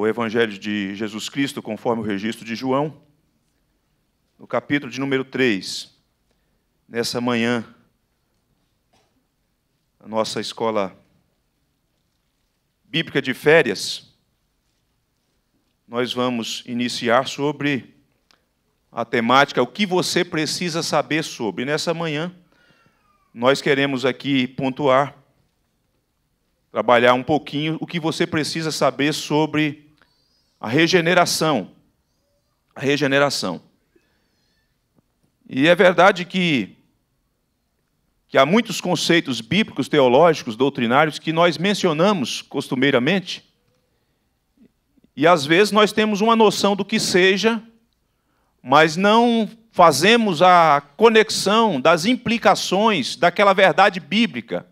o Evangelho de Jesus Cristo, conforme o registro de João, no capítulo de número 3, nessa manhã, a nossa escola bíblica de férias, nós vamos iniciar sobre a temática o que você precisa saber sobre. Nessa manhã, nós queremos aqui pontuar, trabalhar um pouquinho o que você precisa saber sobre a regeneração. A regeneração. E é verdade que, que há muitos conceitos bíblicos, teológicos, doutrinários que nós mencionamos costumeiramente, e às vezes nós temos uma noção do que seja, mas não fazemos a conexão das implicações daquela verdade bíblica.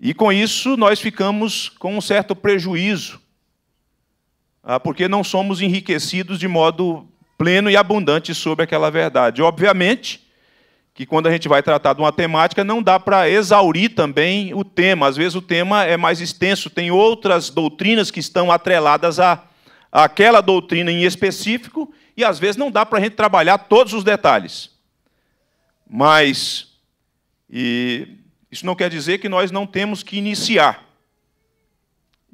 E com isso nós ficamos com um certo prejuízo ah, porque não somos enriquecidos de modo pleno e abundante sobre aquela verdade. Obviamente que quando a gente vai tratar de uma temática, não dá para exaurir também o tema. Às vezes o tema é mais extenso, tem outras doutrinas que estão atreladas a aquela doutrina em específico, e às vezes não dá para a gente trabalhar todos os detalhes. Mas e isso não quer dizer que nós não temos que iniciar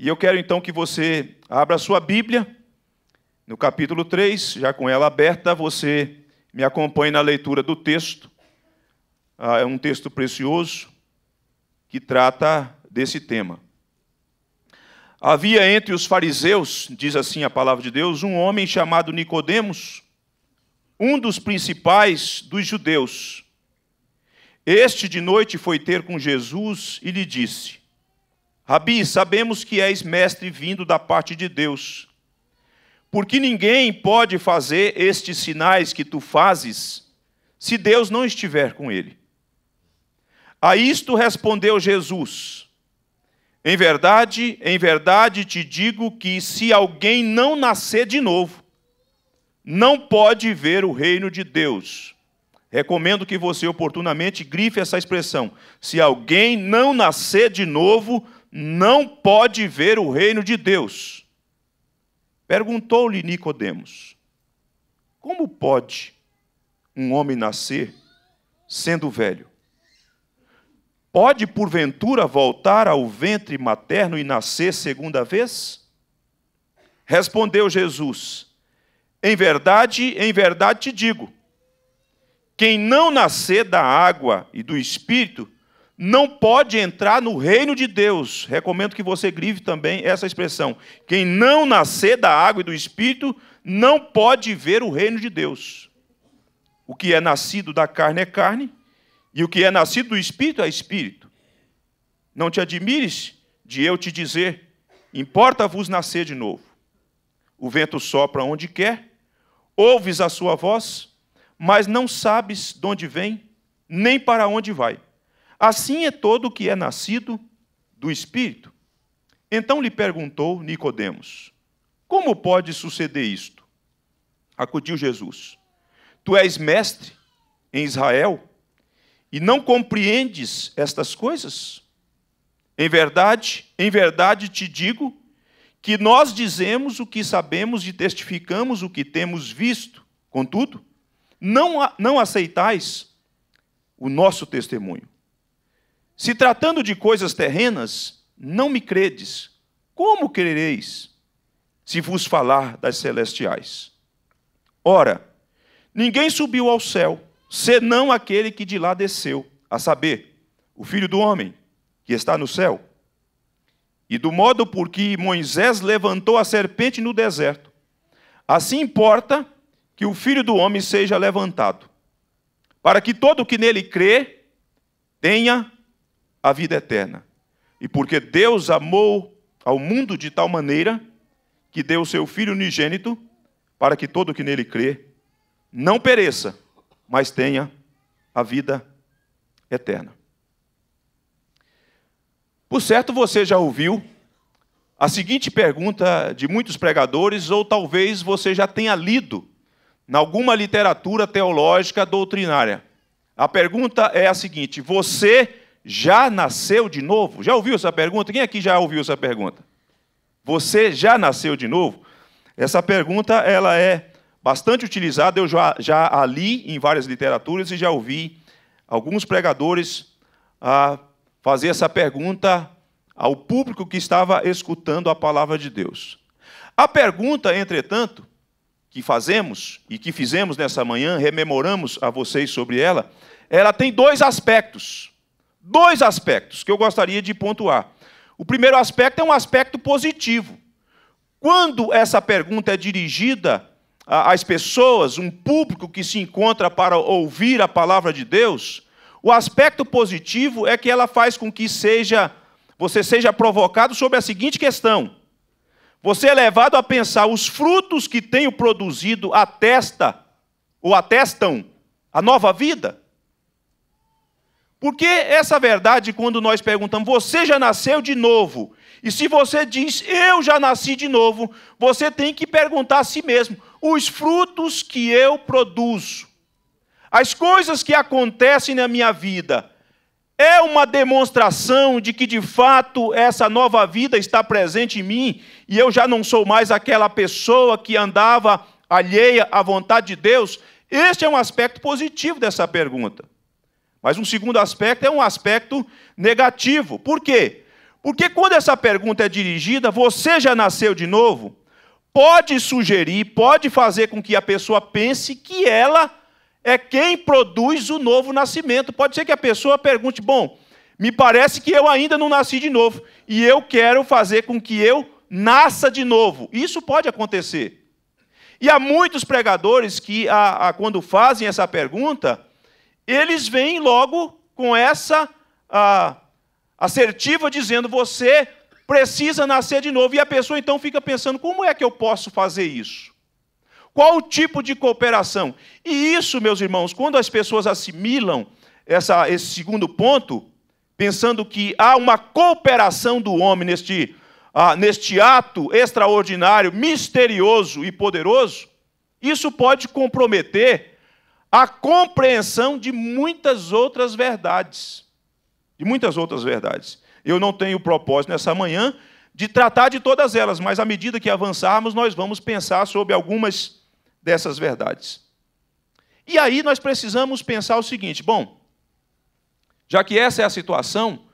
e eu quero então que você abra a sua Bíblia, no capítulo 3, já com ela aberta, você me acompanhe na leitura do texto. Ah, é um texto precioso que trata desse tema. Havia entre os fariseus, diz assim a palavra de Deus, um homem chamado Nicodemos, um dos principais dos judeus. Este de noite foi ter com Jesus e lhe disse: Rabi, sabemos que és mestre vindo da parte de Deus, porque ninguém pode fazer estes sinais que tu fazes se Deus não estiver com ele. A isto respondeu Jesus: Em verdade, em verdade te digo que se alguém não nascer de novo, não pode ver o reino de Deus. Recomendo que você oportunamente grife essa expressão: se alguém não nascer de novo, não pode ver o reino de Deus. Perguntou-lhe Nicodemos: Como pode um homem nascer sendo velho? Pode porventura voltar ao ventre materno e nascer segunda vez? Respondeu Jesus: Em verdade, em verdade te digo, quem não nascer da água e do espírito não pode entrar no reino de Deus. Recomendo que você grive também essa expressão. Quem não nascer da água e do espírito não pode ver o reino de Deus. O que é nascido da carne é carne, e o que é nascido do espírito é espírito. Não te admires de eu te dizer: importa-vos nascer de novo. O vento sopra onde quer, ouves a sua voz, mas não sabes de onde vem, nem para onde vai. Assim é todo o que é nascido do Espírito. Então lhe perguntou Nicodemos: Como pode suceder isto? Acudiu Jesus: Tu és mestre em Israel e não compreendes estas coisas? Em verdade, em verdade te digo que nós dizemos o que sabemos e testificamos o que temos visto. Contudo, não, não aceitais o nosso testemunho. Se tratando de coisas terrenas, não me credes. Como crereis se vos falar das celestiais? Ora, ninguém subiu ao céu, senão aquele que de lá desceu, a saber, o filho do homem, que está no céu. E do modo por que Moisés levantou a serpente no deserto, assim importa que o filho do homem seja levantado, para que todo que nele crê tenha a vida eterna. E porque Deus amou ao mundo de tal maneira que deu o seu Filho unigênito para que todo que nele crê não pereça, mas tenha a vida eterna. Por certo, você já ouviu a seguinte pergunta de muitos pregadores, ou talvez você já tenha lido em alguma literatura teológica doutrinária. A pergunta é a seguinte: você já nasceu de novo? Já ouviu essa pergunta? Quem aqui já ouviu essa pergunta? Você já nasceu de novo? Essa pergunta ela é bastante utilizada, eu já, já a li em várias literaturas e já ouvi alguns pregadores fazer essa pergunta ao público que estava escutando a palavra de Deus. A pergunta, entretanto, que fazemos e que fizemos nessa manhã, rememoramos a vocês sobre ela, ela tem dois aspectos dois aspectos que eu gostaria de pontuar. O primeiro aspecto é um aspecto positivo. Quando essa pergunta é dirigida às pessoas, um público que se encontra para ouvir a palavra de Deus, o aspecto positivo é que ela faz com que seja você seja provocado sobre a seguinte questão: você é levado a pensar os frutos que tenho produzido atesta ou atestam a nova vida? Porque essa verdade, quando nós perguntamos, você já nasceu de novo? E se você diz, eu já nasci de novo, você tem que perguntar a si mesmo: os frutos que eu produzo, as coisas que acontecem na minha vida, é uma demonstração de que de fato essa nova vida está presente em mim e eu já não sou mais aquela pessoa que andava alheia à vontade de Deus? Este é um aspecto positivo dessa pergunta. Mas um segundo aspecto é um aspecto negativo. Por quê? Porque quando essa pergunta é dirigida, você já nasceu de novo? Pode sugerir, pode fazer com que a pessoa pense que ela é quem produz o novo nascimento. Pode ser que a pessoa pergunte: bom, me parece que eu ainda não nasci de novo e eu quero fazer com que eu nasça de novo. Isso pode acontecer. E há muitos pregadores que, a, a, quando fazem essa pergunta, eles vêm logo com essa ah, assertiva dizendo: você precisa nascer de novo. E a pessoa então fica pensando: como é que eu posso fazer isso? Qual o tipo de cooperação? E isso, meus irmãos, quando as pessoas assimilam essa, esse segundo ponto, pensando que há uma cooperação do homem neste, ah, neste ato extraordinário, misterioso e poderoso, isso pode comprometer a compreensão de muitas outras verdades. De muitas outras verdades. Eu não tenho o propósito nessa manhã de tratar de todas elas, mas à medida que avançarmos, nós vamos pensar sobre algumas dessas verdades. E aí nós precisamos pensar o seguinte: bom, já que essa é a situação,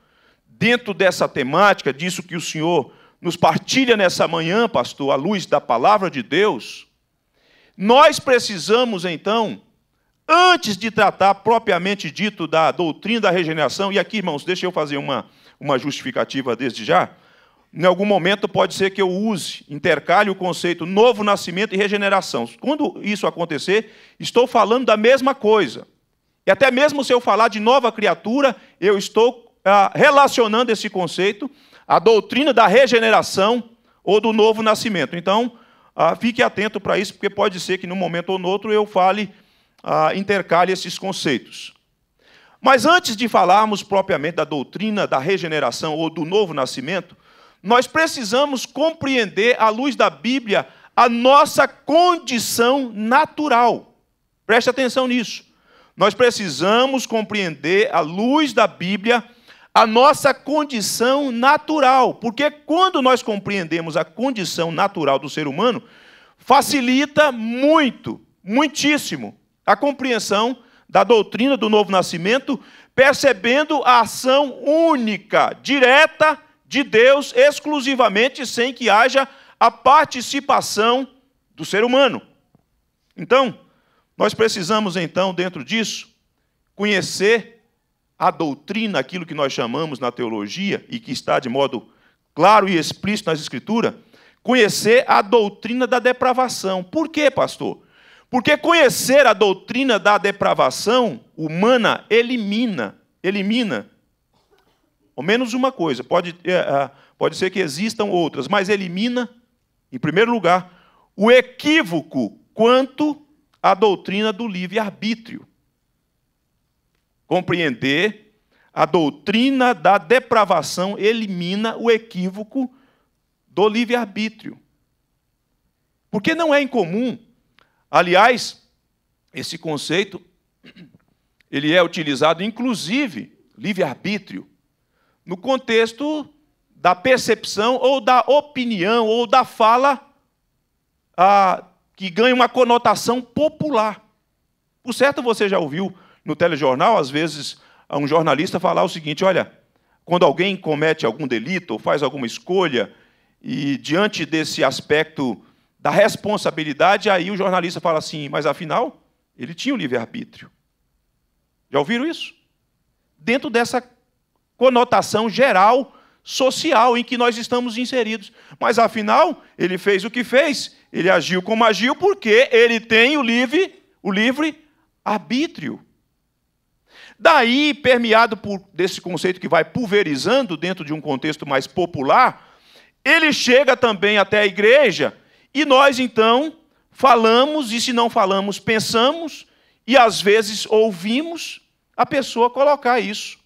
dentro dessa temática, disso que o Senhor nos partilha nessa manhã, pastor, à luz da palavra de Deus, nós precisamos então antes de tratar propriamente dito da doutrina da regeneração, e aqui, irmãos, deixa eu fazer uma, uma justificativa desde já. Em algum momento pode ser que eu use, intercalhe o conceito novo nascimento e regeneração. Quando isso acontecer, estou falando da mesma coisa. E até mesmo se eu falar de nova criatura, eu estou ah, relacionando esse conceito à doutrina da regeneração ou do novo nascimento. Então, ah, fique atento para isso, porque pode ser que num momento ou no outro eu fale ah, intercalha esses conceitos. Mas antes de falarmos propriamente da doutrina da regeneração ou do novo nascimento, nós precisamos compreender, à luz da Bíblia, a nossa condição natural. Preste atenção nisso. Nós precisamos compreender, à luz da Bíblia, a nossa condição natural, porque quando nós compreendemos a condição natural do ser humano, facilita muito, muitíssimo, a compreensão da doutrina do novo nascimento, percebendo a ação única, direta de Deus, exclusivamente, sem que haja a participação do ser humano. Então, nós precisamos, então, dentro disso, conhecer a doutrina, aquilo que nós chamamos na teologia e que está de modo claro e explícito nas Escrituras, conhecer a doutrina da depravação. Por quê, pastor? Porque conhecer a doutrina da depravação humana elimina, elimina, ao menos uma coisa, pode, é, é, pode ser que existam outras, mas elimina, em primeiro lugar, o equívoco quanto à doutrina do livre-arbítrio. Compreender a doutrina da depravação elimina o equívoco do livre-arbítrio. Porque não é incomum Aliás, esse conceito ele é utilizado inclusive livre-arbítrio no contexto da percepção ou da opinião ou da fala que ganha uma conotação popular. Por certo, você já ouviu no telejornal, às vezes, um jornalista falar o seguinte: olha, quando alguém comete algum delito ou faz alguma escolha, e diante desse aspecto da responsabilidade, aí o jornalista fala assim, mas afinal, ele tinha o livre-arbítrio. Já ouviram isso? Dentro dessa conotação geral social em que nós estamos inseridos. Mas afinal, ele fez o que fez, ele agiu como agiu porque ele tem o livre, o livre arbítrio. Daí, permeado por desse conceito que vai pulverizando dentro de um contexto mais popular, ele chega também até a igreja e nós, então, falamos, e se não falamos, pensamos, e às vezes ouvimos a pessoa colocar isso.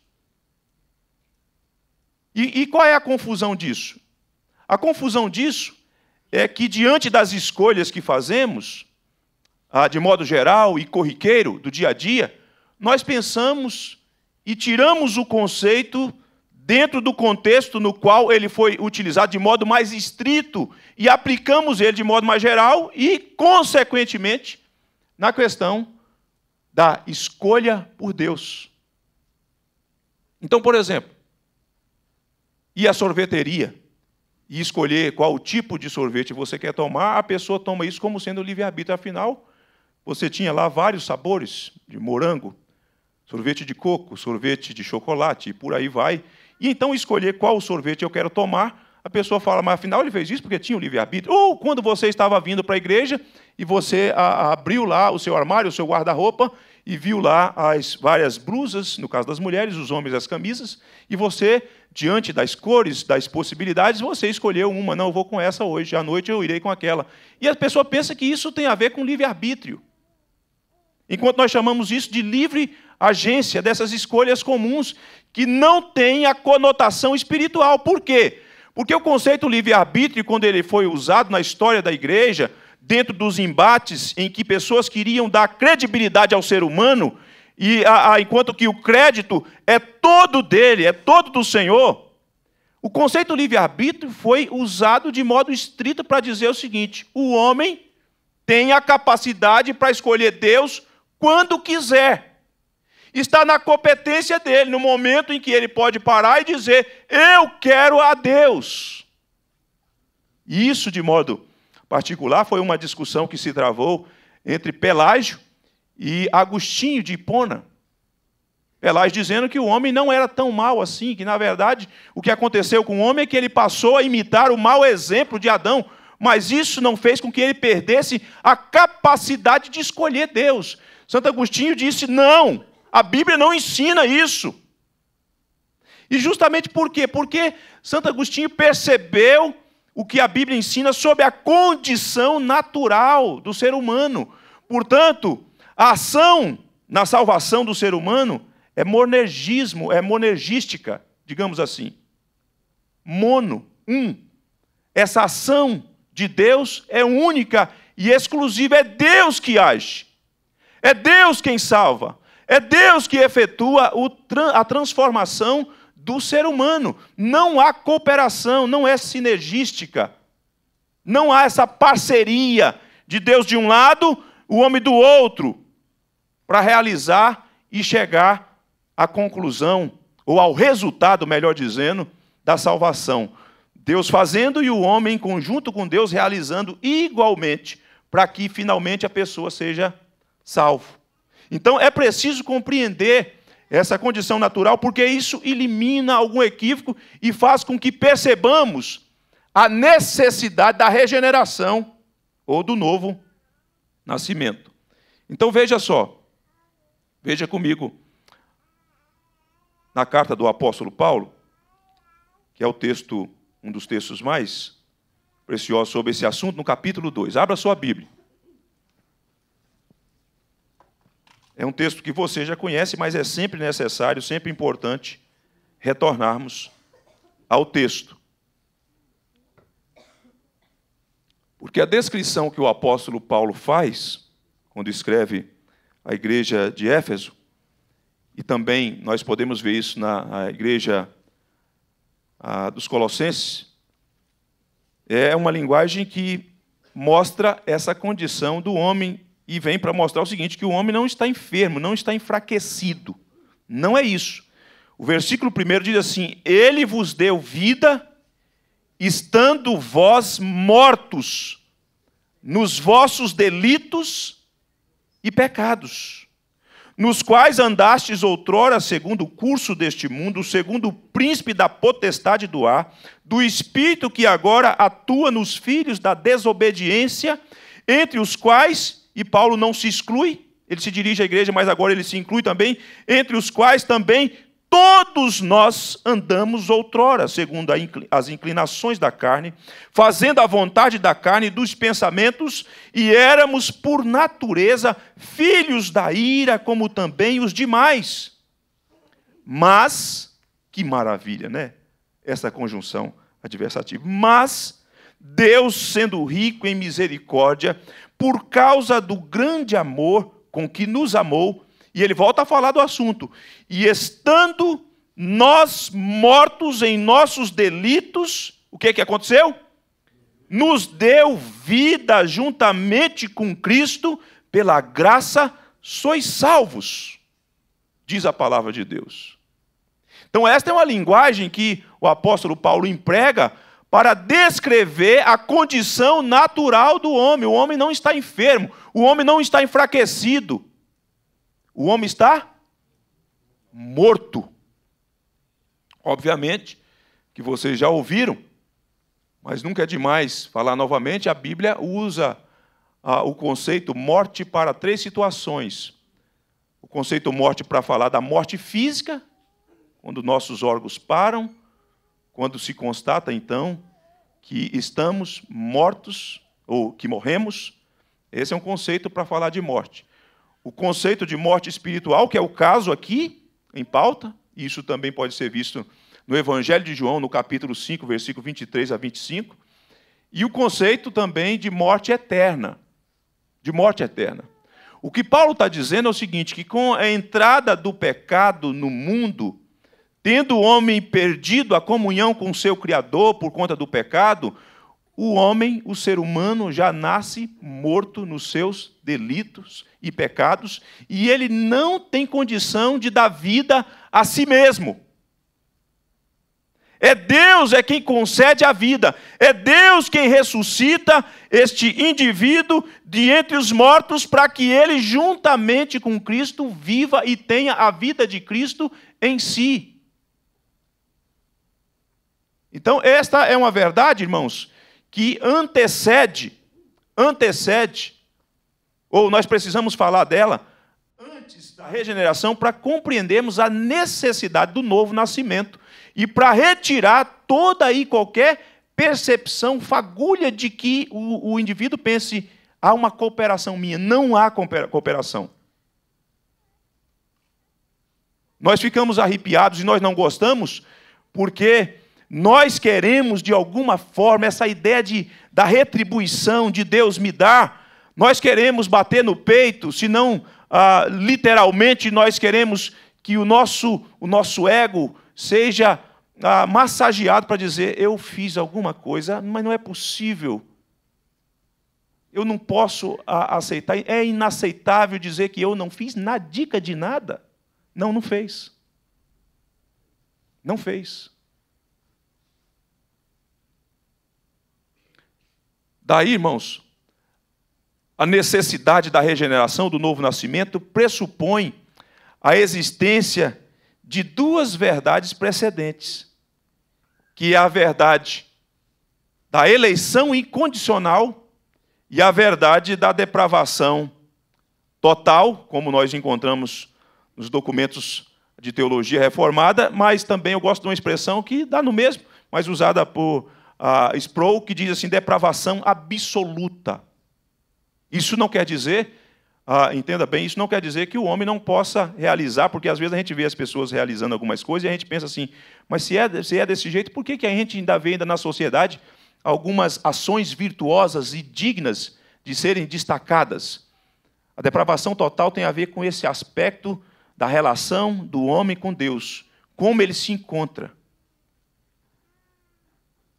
E, e qual é a confusão disso? A confusão disso é que, diante das escolhas que fazemos, ah, de modo geral e corriqueiro, do dia a dia, nós pensamos e tiramos o conceito dentro do contexto no qual ele foi utilizado de modo mais estrito e aplicamos ele de modo mais geral e, consequentemente, na questão da escolha por Deus. Então, por exemplo, ir à sorveteria e escolher qual tipo de sorvete você quer tomar, a pessoa toma isso como sendo livre-arbítrio, afinal, você tinha lá vários sabores de morango, sorvete de coco, sorvete de chocolate e por aí vai e então escolher qual sorvete eu quero tomar. A pessoa fala, mas afinal ele fez isso porque tinha o livre-arbítrio. Ou quando você estava vindo para a igreja e você a, a, abriu lá o seu armário, o seu guarda-roupa, e viu lá as várias blusas, no caso das mulheres, os homens as camisas, e você, diante das cores, das possibilidades, você escolheu uma. Não, eu vou com essa hoje, à noite eu irei com aquela. E a pessoa pensa que isso tem a ver com livre-arbítrio. Enquanto nós chamamos isso de livre agência, dessas escolhas comuns que não tem a conotação espiritual. Por quê? Porque o conceito livre-arbítrio, quando ele foi usado na história da igreja, dentro dos embates em que pessoas queriam dar credibilidade ao ser humano, e a, a, enquanto que o crédito é todo dele, é todo do Senhor, o conceito livre-arbítrio foi usado de modo estrito para dizer o seguinte: o homem tem a capacidade para escolher Deus quando quiser está na competência dele, no momento em que ele pode parar e dizer: Eu quero a Deus. E isso, de modo particular, foi uma discussão que se travou entre Pelágio e Agostinho de Hipona. Pelágio dizendo que o homem não era tão mau assim, que na verdade o que aconteceu com o homem é que ele passou a imitar o mau exemplo de Adão, mas isso não fez com que ele perdesse a capacidade de escolher Deus. Santo Agostinho disse: não, a Bíblia não ensina isso. E justamente por quê? Porque Santo Agostinho percebeu o que a Bíblia ensina sobre a condição natural do ser humano. Portanto, a ação na salvação do ser humano é monergismo, é monergística, digamos assim. Mono, um. Essa ação de Deus é única e exclusiva, é Deus que age. É Deus quem salva. É Deus que efetua a transformação do ser humano. Não há cooperação, não é sinergística. Não há essa parceria de Deus de um lado, o homem do outro, para realizar e chegar à conclusão, ou ao resultado, melhor dizendo, da salvação. Deus fazendo e o homem, em conjunto com Deus, realizando igualmente, para que finalmente a pessoa seja salvo. Então é preciso compreender essa condição natural, porque isso elimina algum equívoco e faz com que percebamos a necessidade da regeneração ou do novo nascimento. Então veja só, veja comigo na carta do apóstolo Paulo, que é o texto, um dos textos mais preciosos sobre esse assunto, no capítulo 2. Abra sua Bíblia. É um texto que você já conhece, mas é sempre necessário, sempre importante retornarmos ao texto. Porque a descrição que o apóstolo Paulo faz, quando escreve a igreja de Éfeso, e também nós podemos ver isso na igreja a, dos Colossenses, é uma linguagem que mostra essa condição do homem e vem para mostrar o seguinte: que o homem não está enfermo, não está enfraquecido. Não é isso. O versículo 1 diz assim: Ele vos deu vida, estando vós mortos nos vossos delitos e pecados, nos quais andastes outrora segundo o curso deste mundo, segundo o príncipe da potestade do ar, do espírito que agora atua nos filhos da desobediência, entre os quais e Paulo não se exclui, ele se dirige à igreja, mas agora ele se inclui também, entre os quais também todos nós andamos outrora, segundo as inclinações da carne, fazendo a vontade da carne e dos pensamentos, e éramos por natureza filhos da ira, como também os demais. Mas, que maravilha, né? Essa conjunção adversativa. Mas, Deus, sendo rico em misericórdia, por causa do grande amor com que nos amou. E ele volta a falar do assunto. E estando nós mortos em nossos delitos, o que, é que aconteceu? Nos deu vida juntamente com Cristo, pela graça sois salvos, diz a palavra de Deus. Então, esta é uma linguagem que o apóstolo Paulo emprega para descrever a condição natural do homem. O homem não está enfermo, o homem não está enfraquecido. O homem está morto. Obviamente que vocês já ouviram, mas nunca é demais falar novamente, a Bíblia usa ah, o conceito morte para três situações. O conceito morte para falar da morte física, quando nossos órgãos param, quando se constata, então, que estamos mortos, ou que morremos, esse é um conceito para falar de morte. O conceito de morte espiritual, que é o caso aqui, em pauta, isso também pode ser visto no Evangelho de João, no capítulo 5, versículo 23 a 25, e o conceito também de morte eterna. De morte eterna. O que Paulo está dizendo é o seguinte: que com a entrada do pecado no mundo, Tendo o homem perdido a comunhão com seu Criador por conta do pecado, o homem, o ser humano, já nasce morto nos seus delitos e pecados, e ele não tem condição de dar vida a si mesmo. É Deus é quem concede a vida, é Deus quem ressuscita este indivíduo de entre os mortos para que ele, juntamente com Cristo, viva e tenha a vida de Cristo em si. Então, esta é uma verdade, irmãos, que antecede, antecede, ou nós precisamos falar dela antes da regeneração para compreendermos a necessidade do novo nascimento e para retirar toda e qualquer percepção fagulha de que o, o indivíduo pense há uma cooperação minha. Não há cooperação. Nós ficamos arrepiados e nós não gostamos porque nós queremos de alguma forma essa ideia de, da retribuição de Deus me dar, nós queremos bater no peito, se não ah, literalmente nós queremos que o nosso, o nosso ego seja ah, massageado para dizer: eu fiz alguma coisa, mas não é possível. Eu não posso ah, aceitar. É inaceitável dizer que eu não fiz na dica de nada. Não, não fez. Não fez. Daí, irmãos, a necessidade da regeneração, do novo nascimento, pressupõe a existência de duas verdades precedentes, que é a verdade da eleição incondicional e a verdade da depravação total, como nós encontramos nos documentos de teologia reformada, mas também eu gosto de uma expressão que dá no mesmo, mas usada por uh, Sproul que diz assim: depravação absoluta. Isso não quer dizer, uh, entenda bem, isso não quer dizer que o homem não possa realizar, porque às vezes a gente vê as pessoas realizando algumas coisas e a gente pensa assim: mas se é, se é desse jeito, por que, que a gente ainda vê ainda na sociedade algumas ações virtuosas e dignas de serem destacadas? A depravação total tem a ver com esse aspecto da relação do homem com Deus, como ele se encontra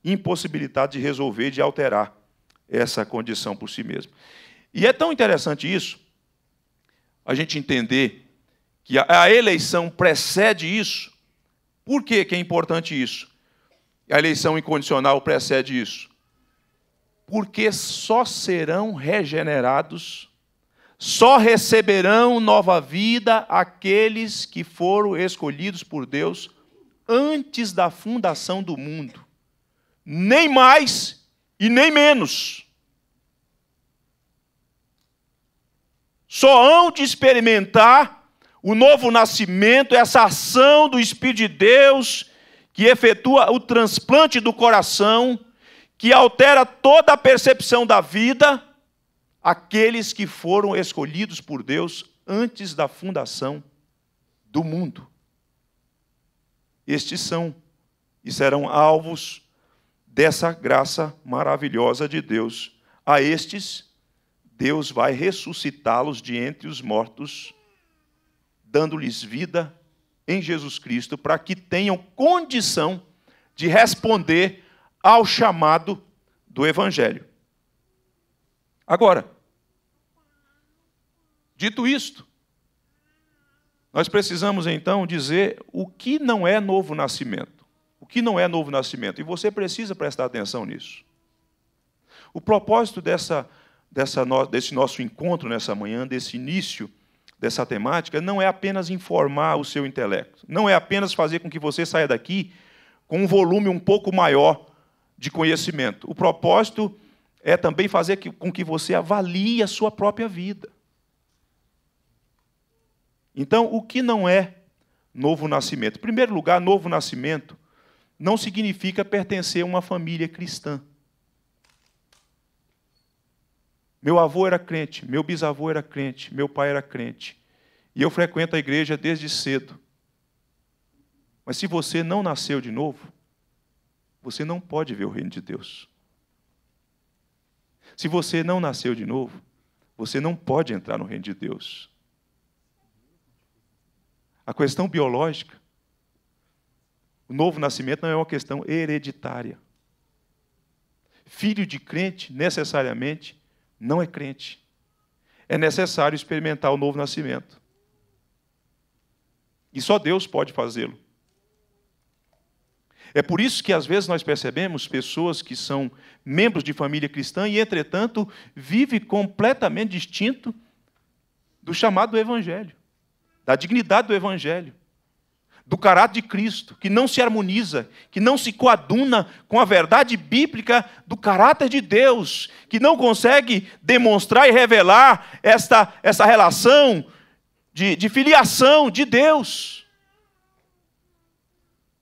impossibilitado de resolver, de alterar essa condição por si mesmo. E é tão interessante isso, a gente entender que a eleição precede isso. Por que, que é importante isso? A eleição incondicional precede isso. Porque só serão regenerados, só receberão nova vida aqueles que foram escolhidos por Deus antes da fundação do mundo nem mais e nem menos. Só hão de experimentar o novo nascimento, essa ação do Espírito de Deus que efetua o transplante do coração, que altera toda a percepção da vida, aqueles que foram escolhidos por Deus antes da fundação do mundo. Estes são e serão alvos dessa graça maravilhosa de Deus. A estes, Deus vai ressuscitá-los de entre os mortos, dando-lhes vida em Jesus Cristo, para que tenham condição de responder ao chamado do Evangelho. Agora, dito isto, nós precisamos então dizer o que não é novo nascimento o que não é novo nascimento. E você precisa prestar atenção nisso. O propósito dessa, dessa no, desse nosso encontro nessa manhã, desse início dessa temática, não é apenas informar o seu intelecto, não é apenas fazer com que você saia daqui com um volume um pouco maior de conhecimento. O propósito é também fazer com que você avalie a sua própria vida. Então, o que não é novo nascimento? Em primeiro lugar, novo nascimento não significa pertencer a uma família cristã. Meu avô era crente, meu bisavô era crente, meu pai era crente. E eu frequento a igreja desde cedo. Mas se você não nasceu de novo, você não pode ver o reino de Deus. Se você não nasceu de novo, você não pode entrar no reino de Deus. A questão biológica o novo nascimento não é uma questão hereditária. Filho de crente, necessariamente, não é crente. É necessário experimentar o novo nascimento. E só Deus pode fazê-lo. É por isso que às vezes nós percebemos pessoas que são membros de família cristã e, entretanto, vive completamente distinto do chamado do Evangelho, da dignidade do Evangelho do caráter de Cristo, que não se harmoniza, que não se coaduna com a verdade bíblica do caráter de Deus, que não consegue demonstrar e revelar esta, essa relação de, de filiação de Deus.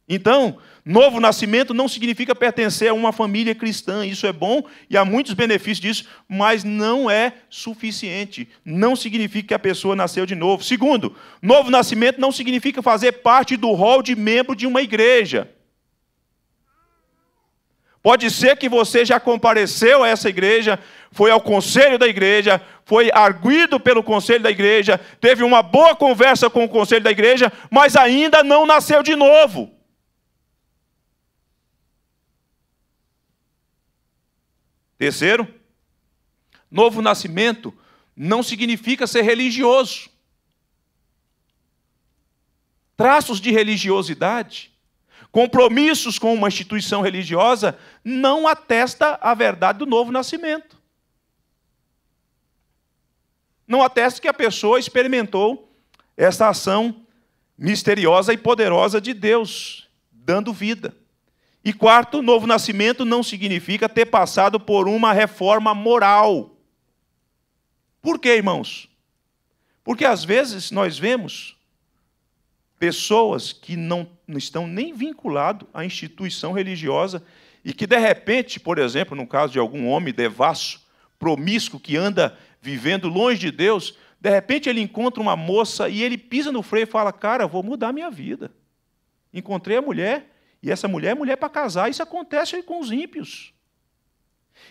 Então, Novo nascimento não significa pertencer a uma família cristã, isso é bom e há muitos benefícios disso, mas não é suficiente. Não significa que a pessoa nasceu de novo. Segundo, novo nascimento não significa fazer parte do rol de membro de uma igreja. Pode ser que você já compareceu a essa igreja, foi ao conselho da igreja, foi arguido pelo conselho da igreja, teve uma boa conversa com o conselho da igreja, mas ainda não nasceu de novo. Terceiro, novo nascimento não significa ser religioso. Traços de religiosidade, compromissos com uma instituição religiosa não atesta a verdade do novo nascimento. Não atesta que a pessoa experimentou essa ação misteriosa e poderosa de Deus, dando vida. E quarto, novo nascimento não significa ter passado por uma reforma moral. Por quê, irmãos? Porque às vezes nós vemos pessoas que não estão nem vinculadas à instituição religiosa e que, de repente, por exemplo, no caso de algum homem devasso, promíscuo, que anda vivendo longe de Deus, de repente ele encontra uma moça e ele pisa no freio e fala: Cara, vou mudar minha vida. Encontrei a mulher, e essa mulher é mulher para casar, isso acontece com os ímpios.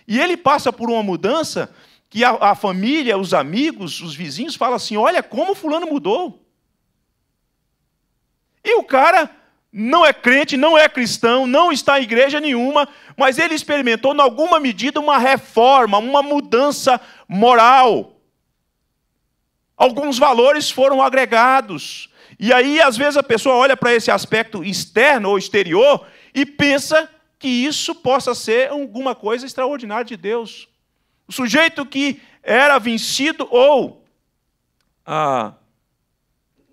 E ele passa por uma mudança que a, a família, os amigos, os vizinhos falam assim: olha como fulano mudou. E o cara não é crente, não é cristão, não está em igreja nenhuma, mas ele experimentou, em alguma medida, uma reforma, uma mudança moral. Alguns valores foram agregados, e aí, às vezes, a pessoa olha para esse aspecto externo ou exterior e pensa que isso possa ser alguma coisa extraordinária de Deus. O sujeito que era vencido ou ah,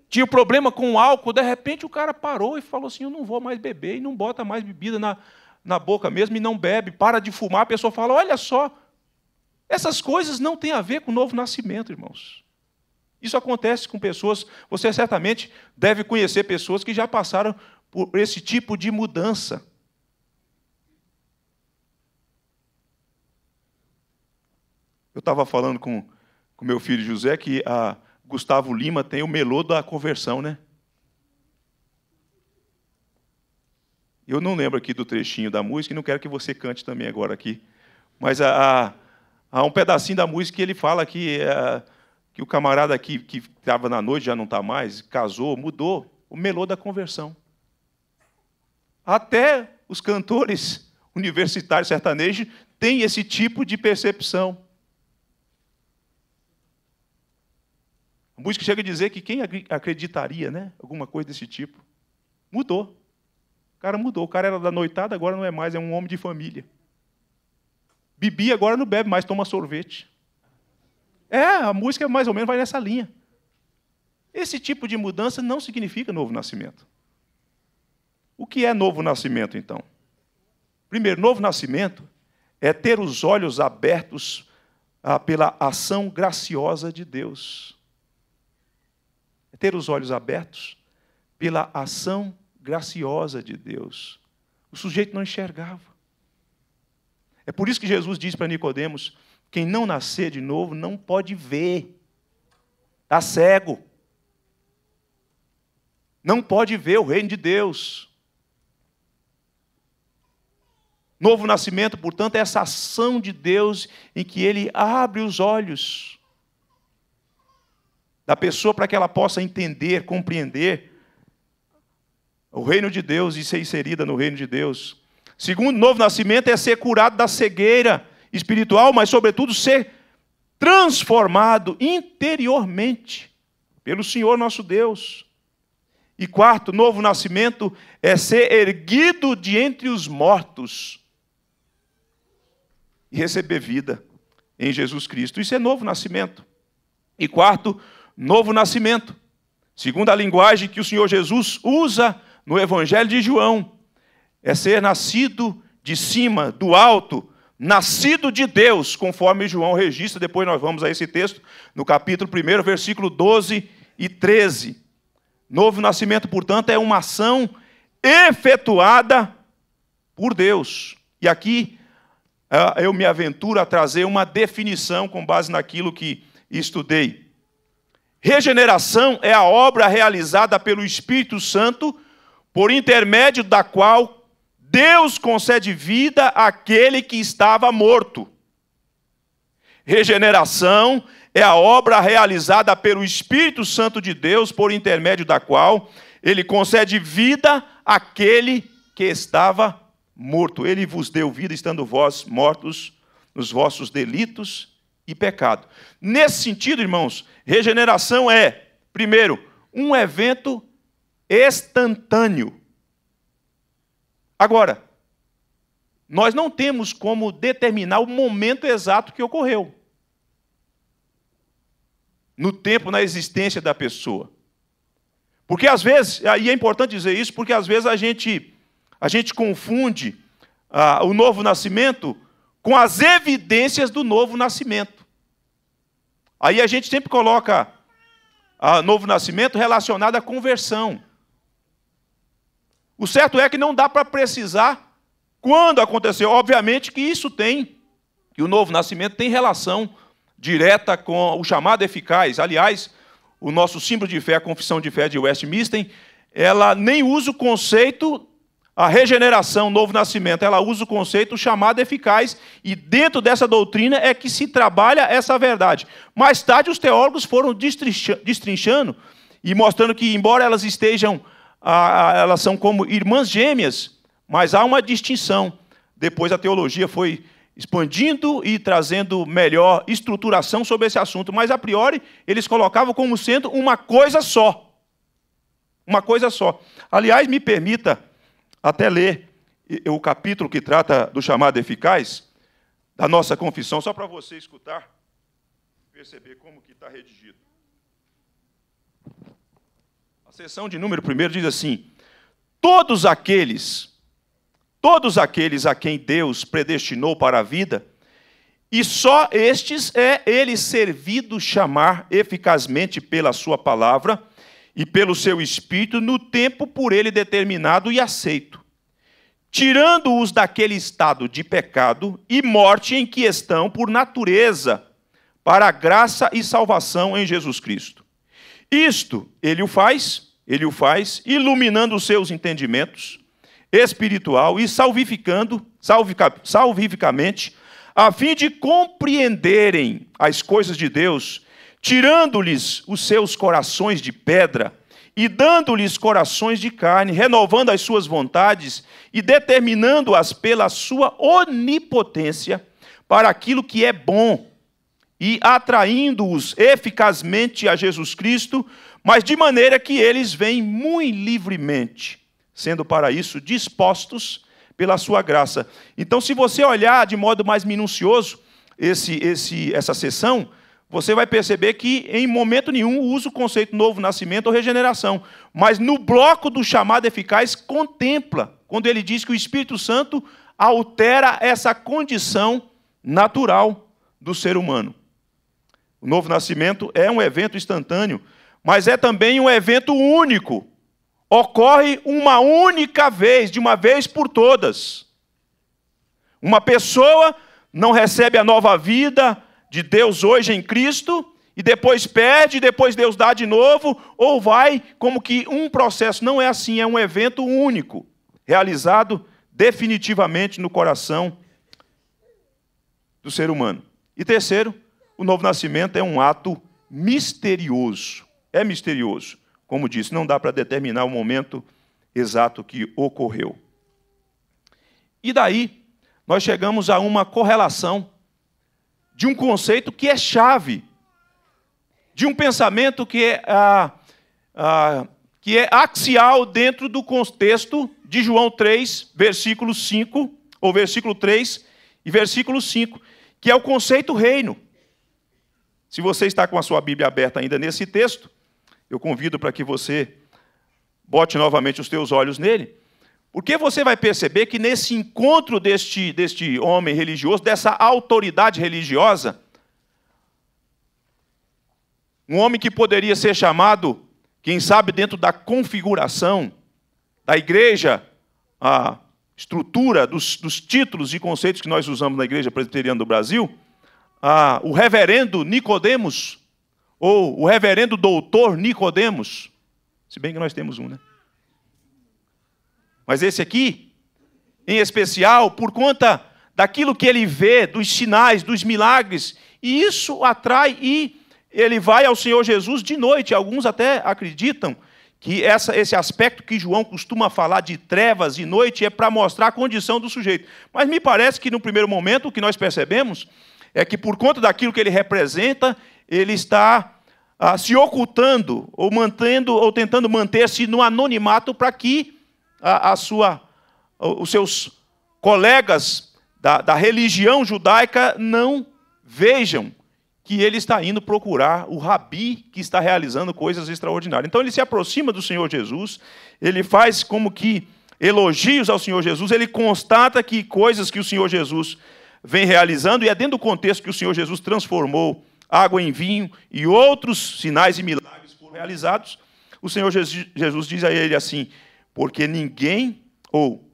tinha problema com o álcool, de repente o cara parou e falou assim: Eu não vou mais beber, e não bota mais bebida na, na boca mesmo, e não bebe, para de fumar. A pessoa fala: Olha só, essas coisas não têm a ver com o novo nascimento, irmãos. Isso acontece com pessoas, você certamente deve conhecer pessoas que já passaram por esse tipo de mudança. Eu estava falando com o meu filho José que a Gustavo Lima tem o melô da conversão, né? Eu não lembro aqui do trechinho da música e não quero que você cante também agora aqui. Mas há um pedacinho da música que ele fala que. Eh, que o camarada aqui que estava na noite já não está mais, casou, mudou, o melô da conversão. Até os cantores universitários sertanejos têm esse tipo de percepção. A música chega a dizer que quem acreditaria, né? Alguma coisa desse tipo. Mudou. O cara mudou. O cara era da noitada, agora não é mais, é um homem de família. Bebia, agora não bebe mais, toma sorvete. É, a música mais ou menos vai nessa linha. Esse tipo de mudança não significa novo nascimento. O que é novo nascimento, então? Primeiro, novo nascimento é ter os olhos abertos ah, pela ação graciosa de Deus. É ter os olhos abertos pela ação graciosa de Deus. O sujeito não enxergava. É por isso que Jesus diz para Nicodemos: quem não nascer de novo não pode ver. Está cego. Não pode ver o reino de Deus. Novo nascimento, portanto, é essa ação de Deus em que ele abre os olhos da pessoa para que ela possa entender, compreender o reino de Deus e ser inserida no reino de Deus. Segundo novo nascimento é ser curado da cegueira espiritual, mas, sobretudo, ser transformado interiormente pelo Senhor nosso Deus. E quarto, novo nascimento é ser erguido de entre os mortos e receber vida em Jesus Cristo. Isso é novo nascimento. E quarto, novo nascimento, segundo a linguagem que o Senhor Jesus usa no Evangelho de João, é ser nascido de cima, do alto, nascido de Deus, conforme João registra, depois nós vamos a esse texto, no capítulo 1, versículo 12 e 13. Novo nascimento, portanto, é uma ação efetuada por Deus. E aqui ah, eu me aventuro a trazer uma definição com base naquilo que estudei. Regeneração é a obra realizada pelo Espírito Santo, por intermédio da qual Deus concede vida àquele que estava morto. Regeneração é a obra realizada pelo Espírito Santo de Deus, por intermédio da qual ele concede vida àquele que estava morto. Ele vos deu vida estando vós mortos nos vossos delitos e pecado. Nesse sentido, irmãos, regeneração é, primeiro, um evento instantâneo Agora, nós não temos como determinar o momento exato que ocorreu. No tempo, na existência da pessoa. Porque às vezes, e é importante dizer isso, porque às vezes a gente, a gente confunde ah, o novo nascimento com as evidências do novo nascimento. Aí a gente sempre coloca ah, novo nascimento relacionado à conversão. O certo é que não dá para precisar quando aconteceu. Obviamente que isso tem, que o novo nascimento tem relação direta com o chamado eficaz. Aliás, o nosso símbolo de fé, a confissão de fé de Westminster, ela nem usa o conceito a regeneração, o novo nascimento, ela usa o conceito chamado eficaz, e dentro dessa doutrina é que se trabalha essa verdade. Mais tarde, os teólogos foram destrinchando e mostrando que, embora elas estejam a, a, elas são como irmãs gêmeas, mas há uma distinção. Depois a teologia foi expandindo e trazendo melhor estruturação sobre esse assunto, mas a priori eles colocavam como sendo uma coisa só. Uma coisa só. Aliás, me permita até ler o capítulo que trata do chamado eficaz, da nossa confissão, só para você escutar, perceber como que está redigido sessão de número 1 diz assim: Todos aqueles, todos aqueles a quem Deus predestinou para a vida, e só estes é ele servido chamar eficazmente pela sua palavra e pelo seu espírito no tempo por ele determinado e aceito, tirando-os daquele estado de pecado e morte em que estão por natureza, para a graça e salvação em Jesus Cristo. Isto ele o faz ele o faz, iluminando os seus entendimentos espiritual e salvificando, salvificamente, a fim de compreenderem as coisas de Deus, tirando-lhes os seus corações de pedra e dando-lhes corações de carne, renovando as suas vontades e determinando-as pela sua onipotência para aquilo que é bom e atraindo-os eficazmente a Jesus Cristo mas de maneira que eles vêm muito livremente, sendo para isso dispostos pela sua graça. Então, se você olhar de modo mais minucioso esse, esse, essa sessão, você vai perceber que em momento nenhum usa o conceito novo nascimento ou regeneração, mas no bloco do chamado eficaz contempla, quando ele diz que o Espírito Santo altera essa condição natural do ser humano. O novo nascimento é um evento instantâneo mas é também um evento único. Ocorre uma única vez, de uma vez por todas. Uma pessoa não recebe a nova vida de Deus hoje em Cristo, e depois perde, e depois Deus dá de novo, ou vai como que um processo. Não é assim, é um evento único, realizado definitivamente no coração do ser humano. E terceiro, o novo nascimento é um ato misterioso. É misterioso. Como disse, não dá para determinar o momento exato que ocorreu. E daí, nós chegamos a uma correlação de um conceito que é chave, de um pensamento que é, ah, ah, que é axial dentro do contexto de João 3, versículo 5, ou versículo 3 e versículo 5, que é o conceito reino. Se você está com a sua Bíblia aberta ainda nesse texto, eu convido para que você bote novamente os teus olhos nele, porque você vai perceber que nesse encontro deste, deste homem religioso, dessa autoridade religiosa, um homem que poderia ser chamado, quem sabe, dentro da configuração da igreja, a estrutura dos, dos títulos e conceitos que nós usamos na igreja presbiteriana do Brasil, a, o reverendo Nicodemos, ou o reverendo doutor Nicodemos, se bem que nós temos um, né? Mas esse aqui, em especial, por conta daquilo que ele vê, dos sinais, dos milagres, e isso atrai e ele vai ao Senhor Jesus de noite. Alguns até acreditam que essa, esse aspecto que João costuma falar de trevas e noite é para mostrar a condição do sujeito. Mas me parece que no primeiro momento o que nós percebemos é que por conta daquilo que ele representa, ele está ah, se ocultando ou mantendo ou tentando manter-se no anonimato para que a, ah, a sua, os seus colegas da, da religião judaica não vejam que ele está indo procurar o rabi que está realizando coisas extraordinárias. Então ele se aproxima do Senhor Jesus, ele faz como que elogios ao Senhor Jesus, ele constata que coisas que o Senhor Jesus vem realizando, e é dentro do contexto que o Senhor Jesus transformou água em vinho e outros sinais e milagres foram realizados, o Senhor Jesus diz a ele assim: Porque ninguém, ou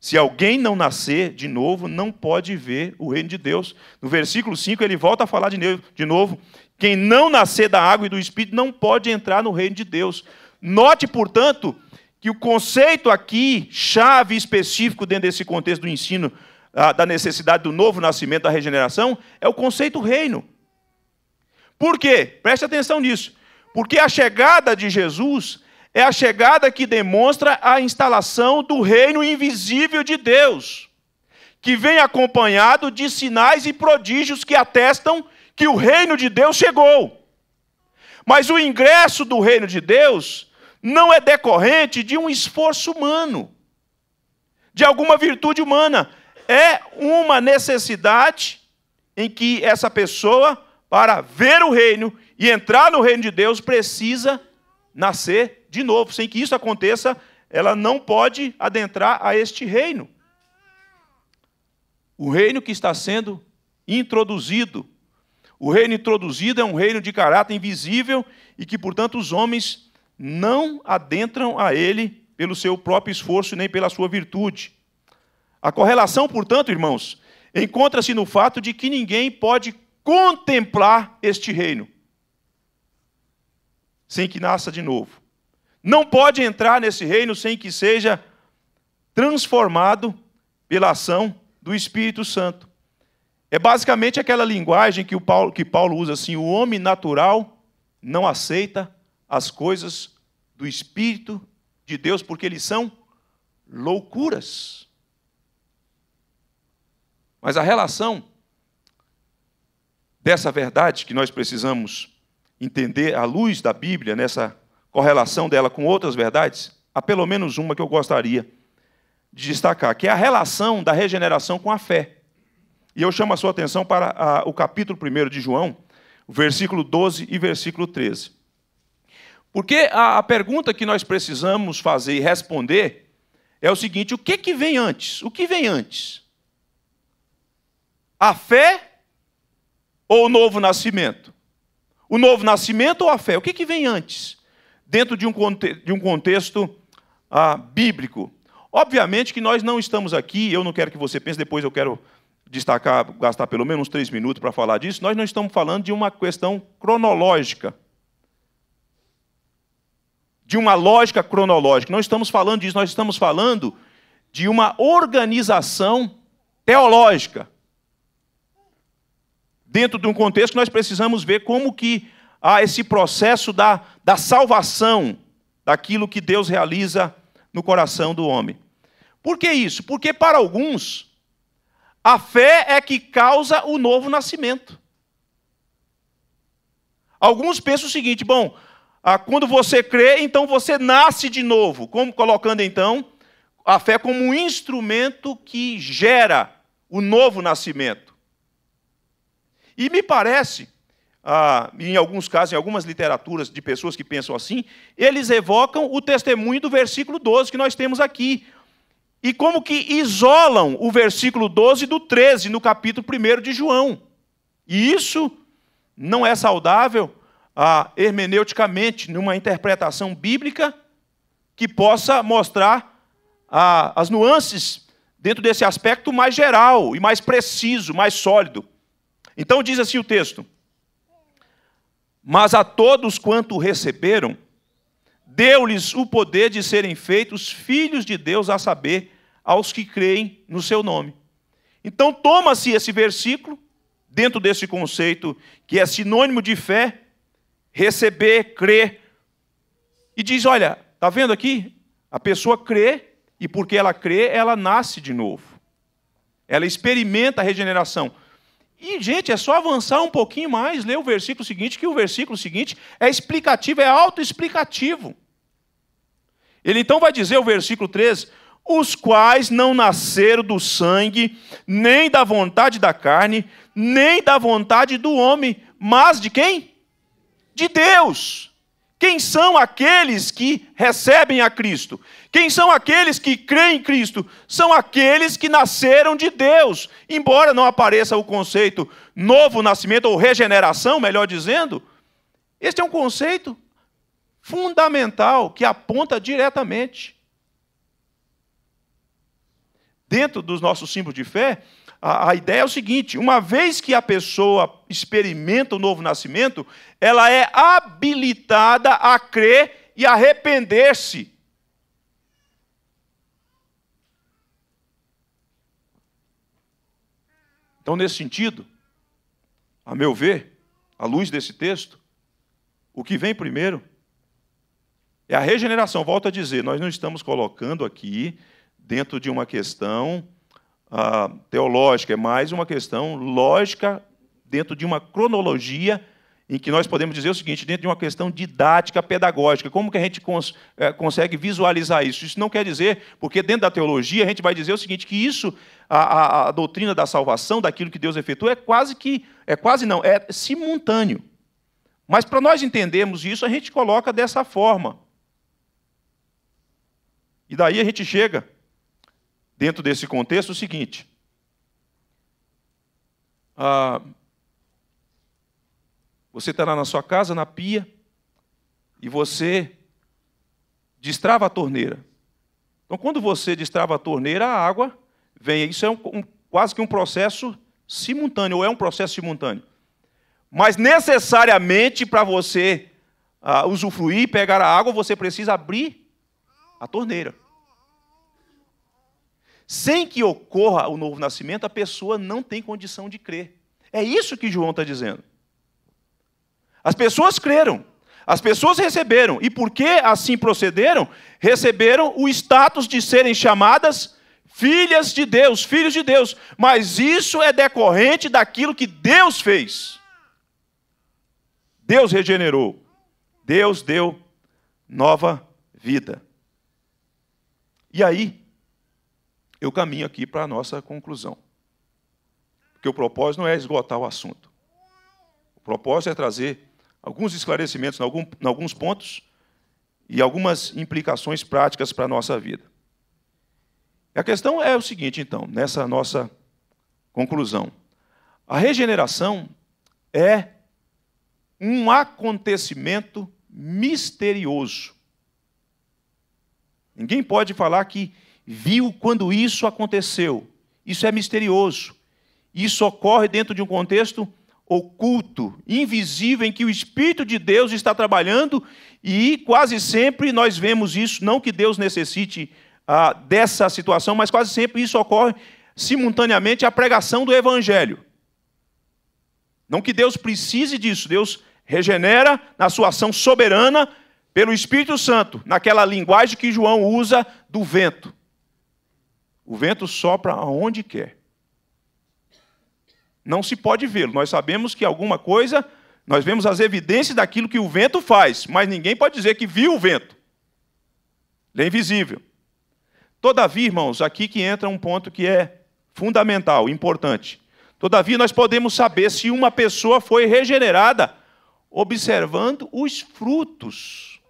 se alguém não nascer de novo, não pode ver o reino de Deus. No versículo 5, ele volta a falar de novo: Quem não nascer da água e do espírito não pode entrar no reino de Deus. Note, portanto, que o conceito aqui, chave específico dentro desse contexto do ensino ah, da necessidade do novo nascimento, da regeneração, é o conceito reino. Por quê? Preste atenção nisso. Porque a chegada de Jesus é a chegada que demonstra a instalação do reino invisível de Deus, que vem acompanhado de sinais e prodígios que atestam que o reino de Deus chegou. Mas o ingresso do reino de Deus não é decorrente de um esforço humano, de alguma virtude humana. É uma necessidade em que essa pessoa para ver o reino e entrar no reino de Deus, precisa nascer de novo. Sem que isso aconteça, ela não pode adentrar a este reino. O reino que está sendo introduzido. O reino introduzido é um reino de caráter invisível e que, portanto, os homens não adentram a ele pelo seu próprio esforço nem pela sua virtude. A correlação, portanto, irmãos, encontra-se no fato de que ninguém pode contemplar este reino sem que nasça de novo. Não pode entrar nesse reino sem que seja transformado pela ação do Espírito Santo. É basicamente aquela linguagem que, o Paulo, que Paulo usa assim: o homem natural não aceita as coisas do Espírito de Deus porque eles são loucuras. Mas a relação dessa verdade que nós precisamos entender à luz da Bíblia, nessa correlação dela com outras verdades, há pelo menos uma que eu gostaria de destacar, que é a relação da regeneração com a fé. E eu chamo a sua atenção para a, o capítulo 1 de João, versículo 12 e versículo 13. Porque a, a pergunta que nós precisamos fazer e responder é o seguinte: o que, que vem antes? O que vem antes? A fé ou o novo nascimento? O novo nascimento ou a fé? O que, que vem antes? Dentro de um, conte de um contexto ah, bíblico. Obviamente que nós não estamos aqui, eu não quero que você pense, depois eu quero destacar, gastar pelo menos uns três minutos para falar disso, nós não estamos falando de uma questão cronológica. De uma lógica cronológica. Não estamos falando disso, nós estamos falando de uma organização teológica dentro de um contexto, nós precisamos ver como que há esse processo da, da salvação, daquilo que Deus realiza no coração do homem. Por que isso? Porque para alguns, a fé é que causa o novo nascimento. Alguns pensam o seguinte: bom, ah, quando você crê, então você nasce de novo, como colocando então a fé como um instrumento que gera o novo nascimento. E me parece, ah, em alguns casos, em algumas literaturas de pessoas que pensam assim, eles evocam o testemunho do versículo 12 que nós temos aqui. E como que isolam o versículo 12 do 13 no capítulo 1 de João. E isso não é saudável ah, hermeneuticamente, numa interpretação bíblica que possa mostrar ah, as nuances dentro desse aspecto mais geral e mais preciso, mais sólido. Então diz assim o texto: Mas a todos quanto receberam, deu-lhes o poder de serem feitos filhos de Deus, a saber, aos que creem no seu nome. Então toma-se esse versículo, dentro desse conceito que é sinônimo de fé, receber, crer, e diz: olha, está vendo aqui? A pessoa crê, e porque ela crê, ela nasce de novo. Ela experimenta a regeneração. E, gente, é só avançar um pouquinho mais, ler o versículo seguinte, que o versículo seguinte é explicativo, é autoexplicativo. Ele então vai dizer o versículo 13: os quais não nasceram do sangue, nem da vontade da carne, nem da vontade do homem, mas de quem? De Deus. Quem são aqueles que recebem a Cristo? Quem são aqueles que creem em Cristo? São aqueles que nasceram de Deus. Embora não apareça o conceito novo nascimento, ou regeneração, melhor dizendo, este é um conceito fundamental que aponta diretamente. Dentro dos nossos símbolos de fé, a, a ideia é o seguinte: uma vez que a pessoa experimenta o novo nascimento, ela é habilitada a crer e arrepender-se. Então, nesse sentido, a meu ver, à luz desse texto, o que vem primeiro é a regeneração. Volto a dizer, nós não estamos colocando aqui dentro de uma questão ah, teológica, é mais uma questão lógica dentro de uma cronologia em que nós podemos dizer o seguinte, dentro de uma questão didática, pedagógica, como que a gente cons é, consegue visualizar isso? Isso não quer dizer, porque dentro da teologia a gente vai dizer o seguinte, que isso, a, a, a doutrina da salvação, daquilo que Deus efetuou, é quase que, é quase não, é simultâneo. Mas para nós entendermos isso, a gente coloca dessa forma. E daí a gente chega dentro desse contexto, o seguinte. Ah, você está lá na sua casa, na pia, e você destrava a torneira. Então, quando você destrava a torneira, a água vem. Isso é um, um, quase que um processo simultâneo, ou é um processo simultâneo. Mas necessariamente para você uh, usufruir, pegar a água, você precisa abrir a torneira. Sem que ocorra o novo nascimento, a pessoa não tem condição de crer. É isso que João está dizendo. As pessoas creram, as pessoas receberam, e porque assim procederam, receberam o status de serem chamadas filhas de Deus, filhos de Deus. Mas isso é decorrente daquilo que Deus fez. Deus regenerou, Deus deu nova vida. E aí, eu caminho aqui para a nossa conclusão. Porque o propósito não é esgotar o assunto. O propósito é trazer alguns esclarecimentos em, algum, em alguns pontos e algumas implicações práticas para a nossa vida. A questão é o seguinte, então, nessa nossa conclusão. A regeneração é um acontecimento misterioso. Ninguém pode falar que viu quando isso aconteceu. Isso é misterioso. Isso ocorre dentro de um contexto oculto, invisível, em que o Espírito de Deus está trabalhando e quase sempre nós vemos isso. Não que Deus necessite ah, dessa situação, mas quase sempre isso ocorre simultaneamente à pregação do Evangelho. Não que Deus precise disso, Deus regenera na sua ação soberana pelo Espírito Santo, naquela linguagem que João usa do vento. O vento sopra aonde quer. Não se pode vê-lo. Nós sabemos que alguma coisa, nós vemos as evidências daquilo que o vento faz, mas ninguém pode dizer que viu o vento. Ele é invisível. Todavia, irmãos, aqui que entra um ponto que é fundamental, importante. Todavia, nós podemos saber se uma pessoa foi regenerada observando os frutos.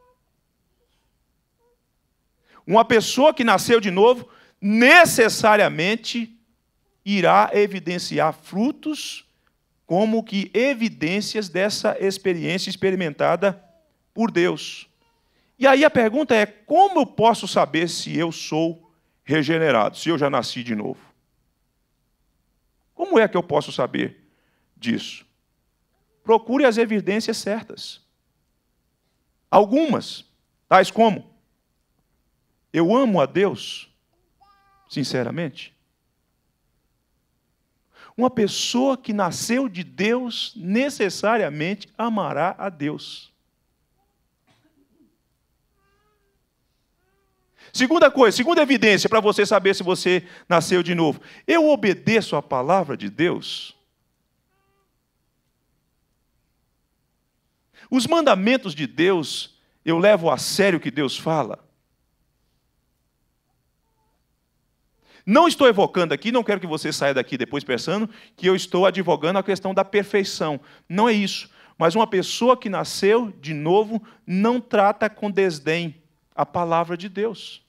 Uma pessoa que nasceu de novo, necessariamente irá evidenciar frutos como que evidências dessa experiência experimentada por Deus. E aí a pergunta é: como eu posso saber se eu sou regenerado, se eu já nasci de novo? Como é que eu posso saber disso? Procure as evidências certas. Algumas, tais como: eu amo a Deus sinceramente? Uma pessoa que nasceu de Deus necessariamente amará a Deus. Segunda coisa, segunda evidência para você saber se você nasceu de novo. Eu obedeço a palavra de Deus. Os mandamentos de Deus, eu levo a sério o que Deus fala. Não estou evocando aqui, não quero que você saia daqui depois pensando que eu estou advogando a questão da perfeição. Não é isso. Mas uma pessoa que nasceu de novo não trata com desdém a palavra de Deus.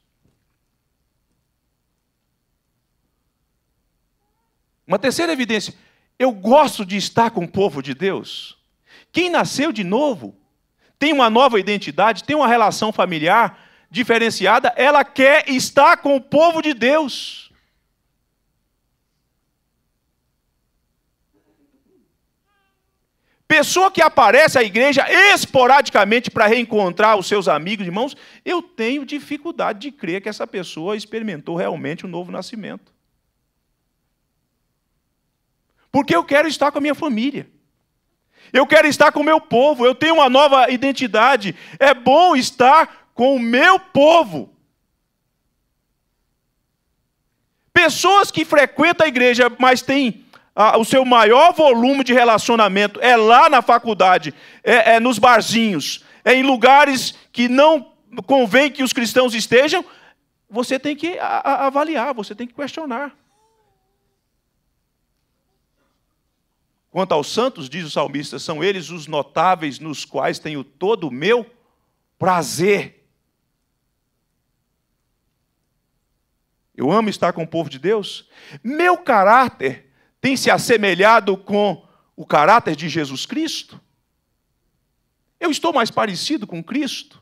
Uma terceira evidência, eu gosto de estar com o povo de Deus. Quem nasceu de novo, tem uma nova identidade, tem uma relação familiar diferenciada, ela quer estar com o povo de Deus. Pessoa que aparece à igreja esporadicamente para reencontrar os seus amigos, e irmãos, eu tenho dificuldade de crer que essa pessoa experimentou realmente o um novo nascimento. Porque eu quero estar com a minha família. Eu quero estar com o meu povo. Eu tenho uma nova identidade. É bom estar com o meu povo. Pessoas que frequentam a igreja, mas têm o seu maior volume de relacionamento é lá na faculdade, é, é nos barzinhos, é em lugares que não convém que os cristãos estejam, você tem que avaliar, você tem que questionar. Quanto aos santos, diz o salmista, são eles os notáveis nos quais tenho todo o meu prazer. Eu amo estar com o povo de Deus. Meu caráter tem se assemelhado com o caráter de Jesus Cristo? Eu estou mais parecido com Cristo?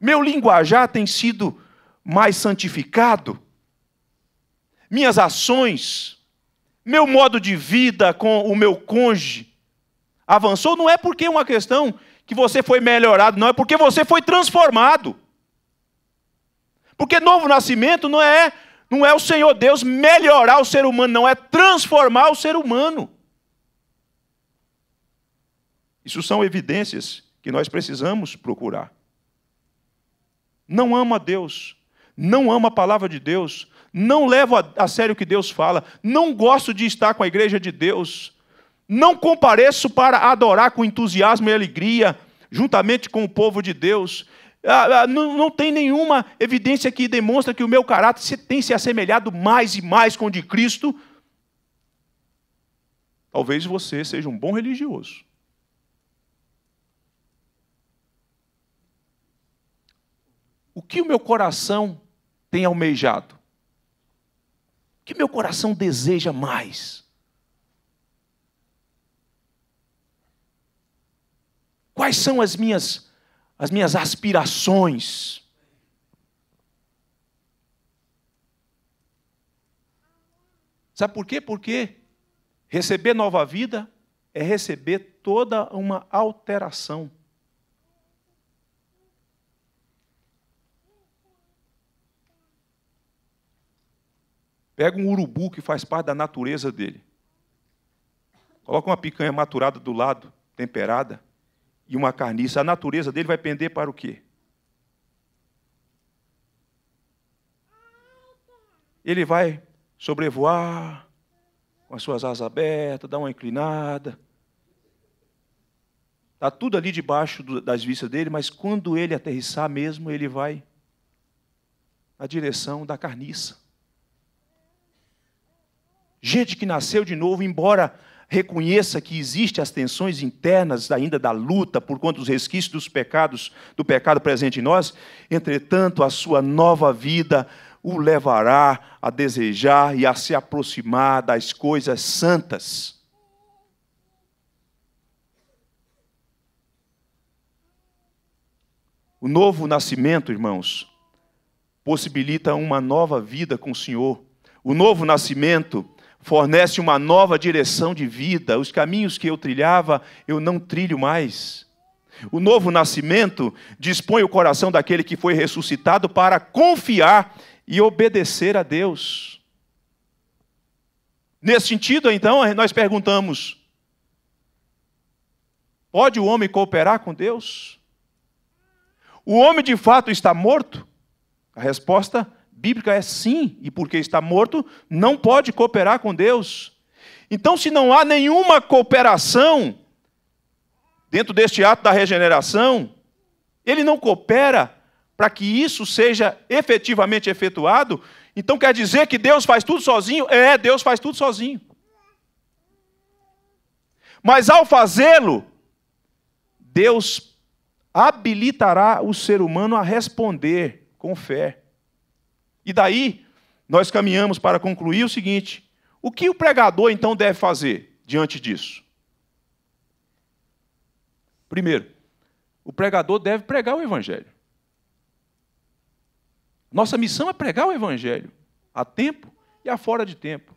Meu linguajar tem sido mais santificado? Minhas ações, meu modo de vida com o meu cônjuge avançou? Não é porque é uma questão que você foi melhorado, não, é porque você foi transformado. Porque novo nascimento não é não é o Senhor Deus melhorar o ser humano, não, é transformar o ser humano. Isso são evidências que nós precisamos procurar. Não ama Deus, não ama a palavra de Deus, não leva a sério o que Deus fala, não gosto de estar com a igreja de Deus, não compareço para adorar com entusiasmo e alegria, juntamente com o povo de Deus, ah, ah, não, não, tem nenhuma evidência que demonstra que o meu caráter tem se assemelhado mais e mais com o de Cristo. Talvez você seja um bom religioso. O que o meu coração tem almejado? O que meu coração deseja mais? Quais são as minhas as minhas aspirações. Sabe por quê? Porque receber nova vida é receber toda uma alteração. Pega um urubu que faz parte da natureza dele. Coloca uma picanha maturada do lado, temperada e uma carniça, a natureza dele vai pender para o quê? Ele vai sobrevoar com as suas asas abertas, dar uma inclinada. Está tudo ali debaixo das vistas dele, mas quando ele aterrissar mesmo, ele vai na direção da carniça. Gente que nasceu de novo, embora reconheça que existem as tensões internas ainda da luta por conta dos resquícios dos pecados, do pecado presente em nós, entretanto, a sua nova vida o levará a desejar e a se aproximar das coisas santas. O novo nascimento, irmãos, possibilita uma nova vida com o Senhor. O novo nascimento fornece uma nova direção de vida. Os caminhos que eu trilhava, eu não trilho mais. O novo nascimento dispõe o coração daquele que foi ressuscitado para confiar e obedecer a Deus. Nesse sentido, então, nós perguntamos: pode o homem cooperar com Deus? O homem de fato está morto? A resposta é bíblica é sim, e porque está morto, não pode cooperar com Deus. Então, se não há nenhuma cooperação dentro deste ato da regeneração, ele não coopera para que isso seja efetivamente efetuado. Então quer dizer que Deus faz tudo sozinho? É, Deus faz tudo sozinho. Mas ao fazê-lo, Deus habilitará o ser humano a responder com fé. E daí, nós caminhamos para concluir o seguinte: o que o pregador então deve fazer diante disso? Primeiro, o pregador deve pregar o Evangelho. Nossa missão é pregar o Evangelho, a tempo e a fora de tempo,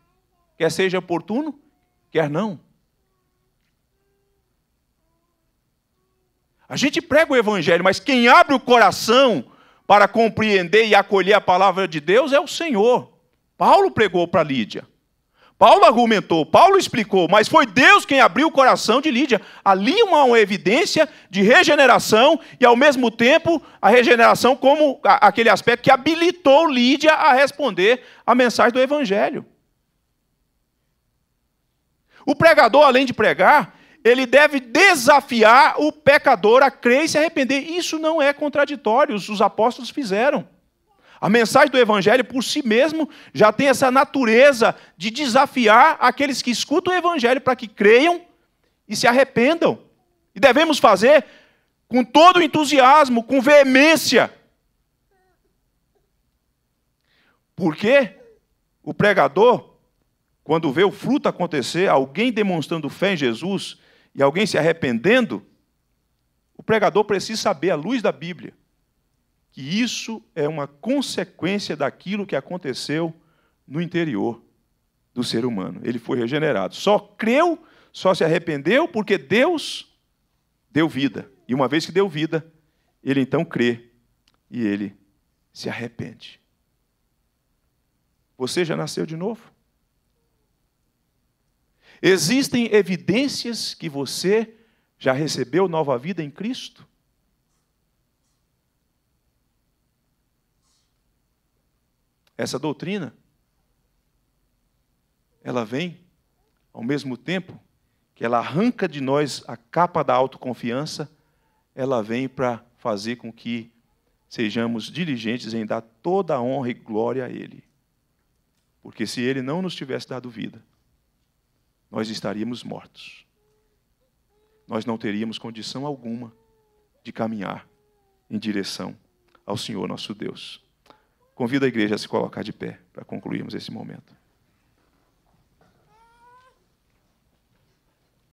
quer seja oportuno, quer não. A gente prega o Evangelho, mas quem abre o coração para compreender e acolher a palavra de Deus é o Senhor. Paulo pregou para Lídia. Paulo argumentou, Paulo explicou, mas foi Deus quem abriu o coração de Lídia. Ali uma, uma evidência de regeneração e, ao mesmo tempo, a regeneração como a, aquele aspecto que habilitou Lídia a responder a mensagem do Evangelho. O pregador, além de pregar, ele deve desafiar o pecador a crer e se arrepender. Isso não é contraditório, os apóstolos fizeram. A mensagem do Evangelho, por si mesmo, já tem essa natureza de desafiar aqueles que escutam o Evangelho para que creiam e se arrependam. E devemos fazer com todo entusiasmo, com veemência. Porque o pregador, quando vê o fruto acontecer, alguém demonstrando fé em Jesus, e alguém se arrependendo, o pregador precisa saber, à luz da Bíblia, que isso é uma consequência daquilo que aconteceu no interior do ser humano. Ele foi regenerado. Só creu, só se arrependeu porque Deus deu vida. E uma vez que deu vida, ele então crê e ele se arrepende. Você já nasceu de novo? Existem evidências que você já recebeu nova vida em Cristo? Essa doutrina, ela vem ao mesmo tempo que ela arranca de nós a capa da autoconfiança, ela vem para fazer com que sejamos diligentes em dar toda a honra e glória a Ele. Porque se Ele não nos tivesse dado vida, nós estaríamos mortos. Nós não teríamos condição alguma de caminhar em direção ao Senhor nosso Deus. Convido a igreja a se colocar de pé para concluirmos esse momento.